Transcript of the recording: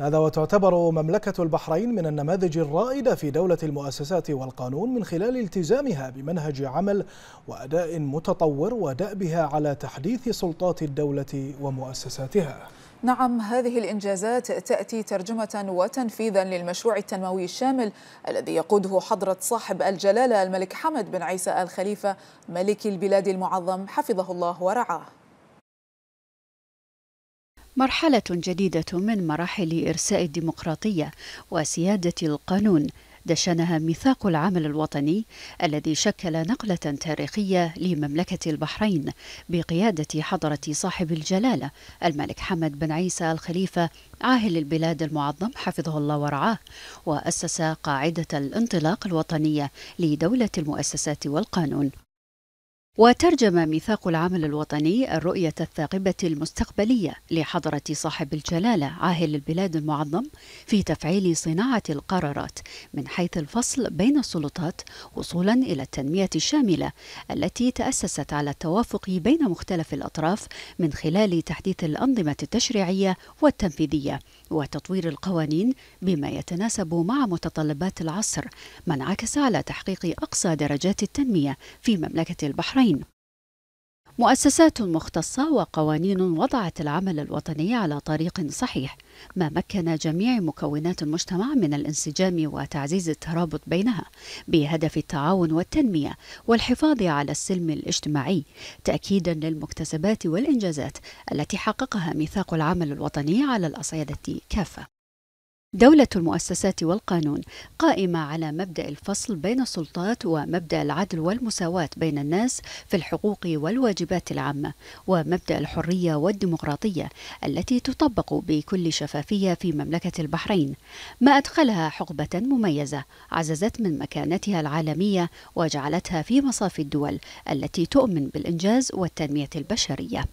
هذا وتعتبر مملكة البحرين من النماذج الرائدة في دولة المؤسسات والقانون من خلال التزامها بمنهج عمل وأداء متطور ودأبها على تحديث سلطات الدولة ومؤسساتها نعم هذه الإنجازات تأتي ترجمة وتنفيذا للمشروع التنموي الشامل الذي يقوده حضرة صاحب الجلالة الملك حمد بن عيسى الخليفة ملك البلاد المعظم حفظه الله ورعاه مرحلة جديدة من مراحل إرساء الديمقراطية وسيادة القانون دشنها ميثاق العمل الوطني الذي شكل نقلة تاريخية لمملكة البحرين بقيادة حضرة صاحب الجلالة الملك حمد بن عيسى الخليفة عاهل البلاد المعظم حفظه الله ورعاه وأسس قاعدة الانطلاق الوطنية لدولة المؤسسات والقانون وترجم ميثاق العمل الوطني الرؤية الثاقبة المستقبلية لحضرة صاحب الجلالة عاهل البلاد المعظم في تفعيل صناعة القرارات من حيث الفصل بين السلطات وصولا إلى التنمية الشاملة التي تأسست على التوافق بين مختلف الأطراف من خلال تحديث الأنظمة التشريعية والتنفيذية وتطوير القوانين بما يتناسب مع متطلبات العصر ما انعكس على تحقيق أقصى درجات التنمية في مملكة البحرين العين مؤسسات مختصة وقوانين وضعت العمل الوطني على طريق صحيح، ما مكن جميع مكونات المجتمع من الانسجام وتعزيز الترابط بينها بهدف التعاون والتنمية والحفاظ على السلم الاجتماعي، تأكيدا للمكتسبات والإنجازات التي حققها ميثاق العمل الوطني على الأصعدة كافة. دولة المؤسسات والقانون قائمة على مبدأ الفصل بين السلطات ومبدأ العدل والمساواة بين الناس في الحقوق والواجبات العامة ومبدأ الحرية والديمقراطية التي تطبق بكل شفافية في مملكة البحرين ما أدخلها حقبة مميزة عززت من مكانتها العالمية وجعلتها في مصاف الدول التي تؤمن بالإنجاز والتنمية البشرية